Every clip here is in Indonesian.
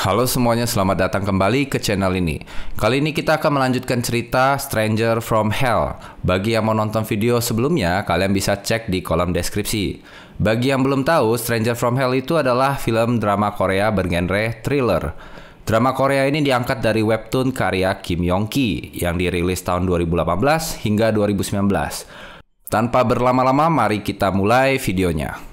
Halo semuanya, selamat datang kembali ke channel ini. Kali ini kita akan melanjutkan cerita Stranger from Hell. Bagi yang mau nonton video sebelumnya, kalian bisa cek di kolom deskripsi. Bagi yang belum tahu, Stranger from Hell itu adalah film drama Korea bergenre thriller. Drama Korea ini diangkat dari webtoon karya Kim Yong Ki yang dirilis tahun 2018 hingga 2019. Tanpa berlama-lama, mari kita mulai videonya.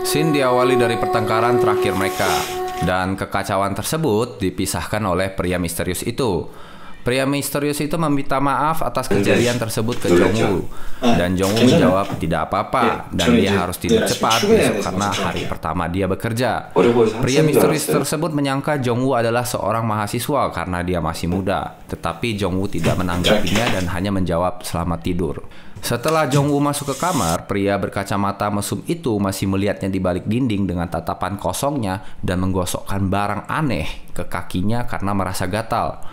Scene diawali dari pertengkaran terakhir mereka, dan kekacauan tersebut dipisahkan oleh pria misterius itu. Pria misterius itu meminta maaf atas kejadian tersebut ke Jongwoo ah, dan Jongwoo menjawab tidak apa-apa iya, dan dia harus tidur cepat besok gitu, karena hari pertama dia bekerja. Pria misterius tersebut menyangka Jongwoo adalah seorang mahasiswa karena dia masih muda, tetapi Jongwoo tidak menanggapinya dan hanya menjawab selamat tidur. Setelah Jongwoo masuk ke kamar, pria berkacamata mesum itu masih melihatnya di balik dinding dengan tatapan kosongnya dan menggosokkan barang aneh ke kakinya karena merasa gatal.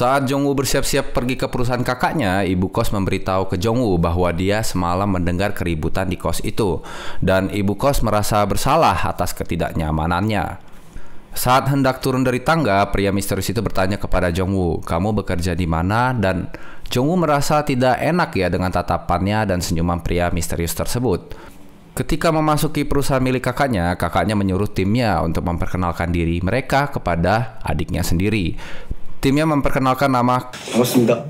Saat jong bersiap-siap pergi ke perusahaan kakaknya, ibu kos memberitahu ke jong bahwa dia semalam mendengar keributan di kos itu dan ibu kos merasa bersalah atas ketidaknyamanannya. Saat hendak turun dari tangga, pria misterius itu bertanya kepada jong "Kamu bekerja di mana?" dan jong merasa tidak enak ya dengan tatapannya dan senyuman pria misterius tersebut. Ketika memasuki perusahaan milik kakaknya, kakaknya menyuruh timnya untuk memperkenalkan diri mereka kepada adiknya sendiri. Timnya memperkenalkan nama 반갑습니다.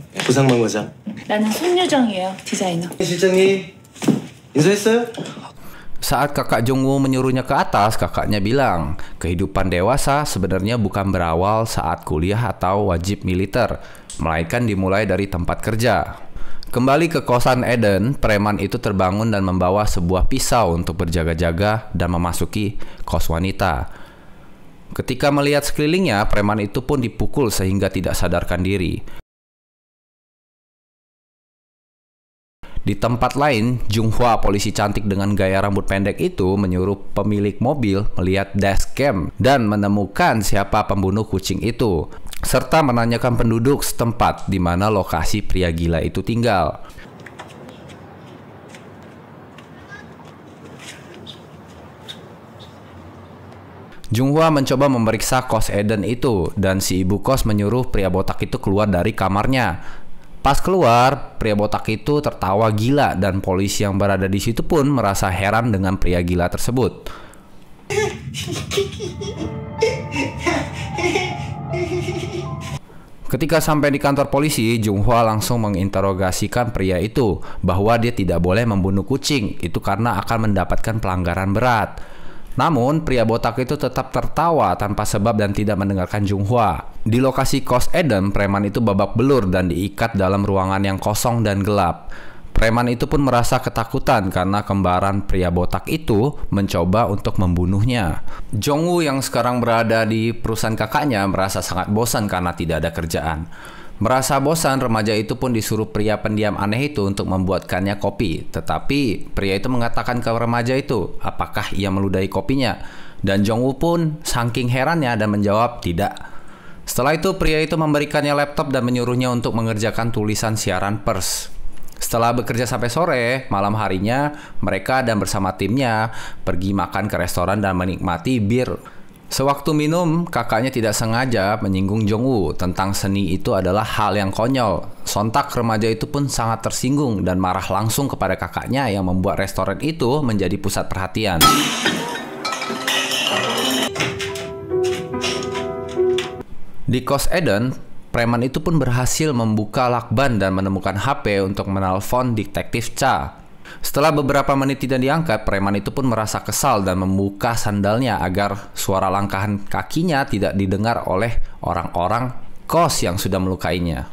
Saat kakak Jungwoo menyuruhnya ke atas, kakaknya bilang, kehidupan dewasa sebenarnya bukan berawal saat kuliah atau wajib militer, melainkan dimulai dari tempat kerja. Kembali ke kosan Eden, preman itu terbangun dan membawa sebuah pisau untuk berjaga-jaga dan memasuki kos wanita. Ketika melihat sekelilingnya, preman itu pun dipukul sehingga tidak sadarkan diri. Di tempat lain, Jung Junghua, polisi cantik dengan gaya rambut pendek itu menyuruh pemilik mobil melihat dashcam dan menemukan siapa pembunuh kucing itu, serta menanyakan penduduk setempat di mana lokasi pria gila itu tinggal. Jung Hwa mencoba memeriksa kos Eden itu dan si ibu kos menyuruh pria botak itu keluar dari kamarnya. Pas keluar, pria botak itu tertawa gila dan polisi yang berada di situ pun merasa heran dengan pria gila tersebut. Ketika sampai di kantor polisi, Jung Hwa langsung menginterogasikan pria itu bahwa dia tidak boleh membunuh kucing, itu karena akan mendapatkan pelanggaran berat. Namun, pria botak itu tetap tertawa tanpa sebab dan tidak mendengarkan Jung Hwa. Di lokasi kos Eden, preman itu babak belur dan diikat dalam ruangan yang kosong dan gelap. Preman itu pun merasa ketakutan karena kembaran pria botak itu mencoba untuk membunuhnya. Jongwoo yang sekarang berada di perusahaan kakaknya merasa sangat bosan karena tidak ada kerjaan. Merasa bosan, remaja itu pun disuruh pria pendiam aneh itu untuk membuatkannya kopi. Tetapi pria itu mengatakan ke remaja itu, apakah ia meludahi kopinya? Dan Jong Jongwoo pun saking herannya dan menjawab tidak. Setelah itu pria itu memberikannya laptop dan menyuruhnya untuk mengerjakan tulisan siaran pers. Setelah bekerja sampai sore, malam harinya mereka dan bersama timnya pergi makan ke restoran dan menikmati bir. Sewaktu minum, kakaknya tidak sengaja menyinggung Jong-woo tentang seni itu adalah hal yang konyol. Sontak remaja itu pun sangat tersinggung dan marah langsung kepada kakaknya yang membuat restoran itu menjadi pusat perhatian. Di Kos Eden, preman itu pun berhasil membuka lakban dan menemukan HP untuk menelpon detektif Cha. Setelah beberapa menit tidak diangkat, preman itu pun merasa kesal dan membuka sandalnya agar suara langkahan kakinya tidak didengar oleh orang-orang kos yang sudah melukainya.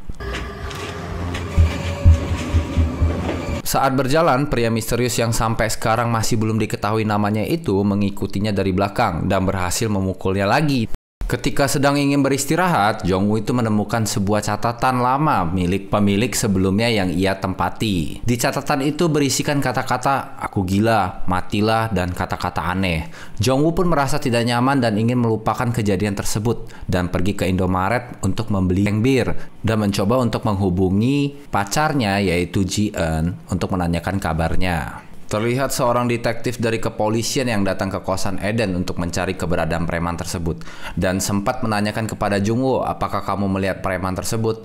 Saat berjalan, pria misterius yang sampai sekarang masih belum diketahui namanya itu mengikutinya dari belakang dan berhasil memukulnya lagi. Ketika sedang ingin beristirahat, Jong itu menemukan sebuah catatan lama milik pemilik sebelumnya yang ia tempati. Di catatan itu berisikan kata-kata "aku gila", "matilah", dan kata-kata aneh. Jong pun merasa tidak nyaman dan ingin melupakan kejadian tersebut dan pergi ke Indomaret untuk membeli yang bir dan mencoba untuk menghubungi pacarnya yaitu Ji Eun untuk menanyakan kabarnya. Terlihat seorang detektif dari kepolisian yang datang ke kosan Eden untuk mencari keberadaan preman tersebut dan sempat menanyakan kepada Jungwo, "Apakah kamu melihat preman tersebut?"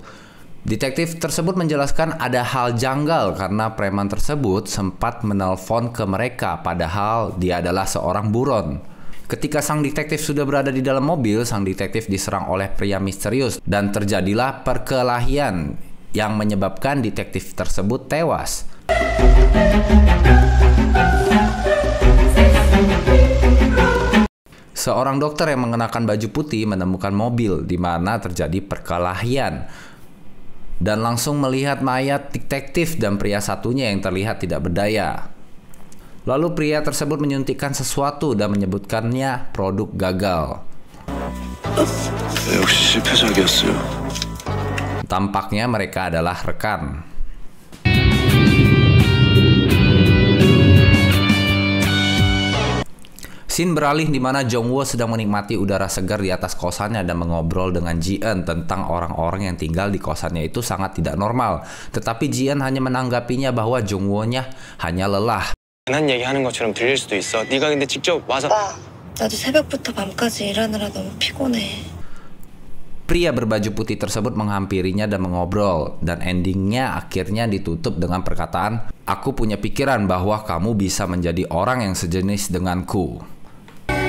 Detektif tersebut menjelaskan ada hal janggal karena preman tersebut sempat menelpon ke mereka padahal dia adalah seorang buron. Ketika sang detektif sudah berada di dalam mobil, sang detektif diserang oleh pria misterius dan terjadilah perkelahian yang menyebabkan detektif tersebut tewas. Seorang dokter yang mengenakan baju putih menemukan mobil di mana terjadi perkelahian dan langsung melihat mayat detektif dan pria satunya yang terlihat tidak berdaya. Lalu pria tersebut menyuntikkan sesuatu dan menyebutkannya produk gagal. Oh, Tampaknya mereka adalah rekan. Sin beralih di mana Jongwoo sedang menikmati udara segar di atas kosannya dan mengobrol dengan Jien tentang orang-orang yang tinggal di kosannya itu sangat tidak normal. Tetapi Jien hanya menanggapinya bahwa Jongwoo-nya hanya lelah. Pria berbaju putih tersebut menghampirinya dan mengobrol, dan endingnya akhirnya ditutup dengan perkataan, "Aku punya pikiran bahwa kamu bisa menjadi orang yang sejenis denganku."